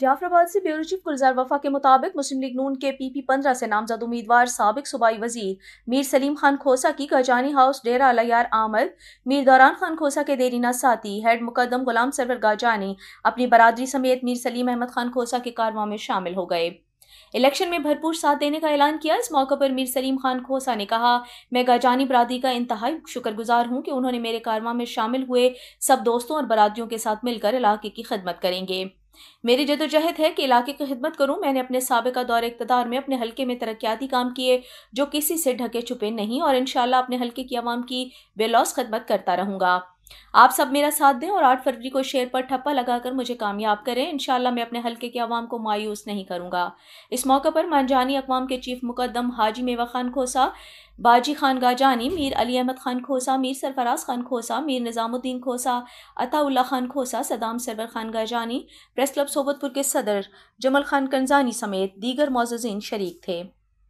जाफराबाद से bureau chief गुलजार वफा के मुताबिक मुस्लिम लीग नून के पीपी पंद्रह से नामजद उम्मीदवार सबक सूबाई वजीर मीर सलीम खान खोसा की गजानी हाउस डेरा अलयार आमद मीर दौरान खान खोसा के देरीना साथी हेड मुकदम गुलाम सरवर गाजानी अपनी बरदरी समेत मीर सलीम अहमद खान खोसा के कारवा में शामिल हो गए इलेक्शन में भरपूर साथ देने का ऐलान किया इस मौके पर मीर सलीम खान खोसा ने कहा मैं गाजानी बरदरी का इंतहाई शुक्रगुजार हूं कि उन्होंने मेरे कारवा में शामिल हुए सब दोस्तों और बरादरियों के साथ मिलकर इलाके की खदमत करेंगे मेरी जदोजहद है कि इलाके की खिदमत करूं मैंने अपने सबका दौर इकतदार में अपने हल्के में तरक्याती काम किए जो किसी से ढके छुपे नहीं और इन अपने हल्के की आवाम की बेलौस खदमत करता रहूँगा आप सब मेरा साथ दें और आठ फरवरी को शेर पर ठप्पा लगाकर मुझे कामयाब करें इनशाला मैं अपने हल्के के आवाम को मायूस नहीं करूँगा इस मौके पर मानजानी अकवाम के चीफ मुकदम हाजी मेवा खान खोसा बाजी खान गाजानी मीर अली अहमद खान खोसा मीर सरफराज खान खोसा मीर निज़ामुद्दीन खोसा अताउल्ला खान खोसा सदाम सरवर खान गाजानी प्रेस क्लब सोबतपुर के सदर जमल खान कंजानी समेत दीगर मोजिन शरीक थे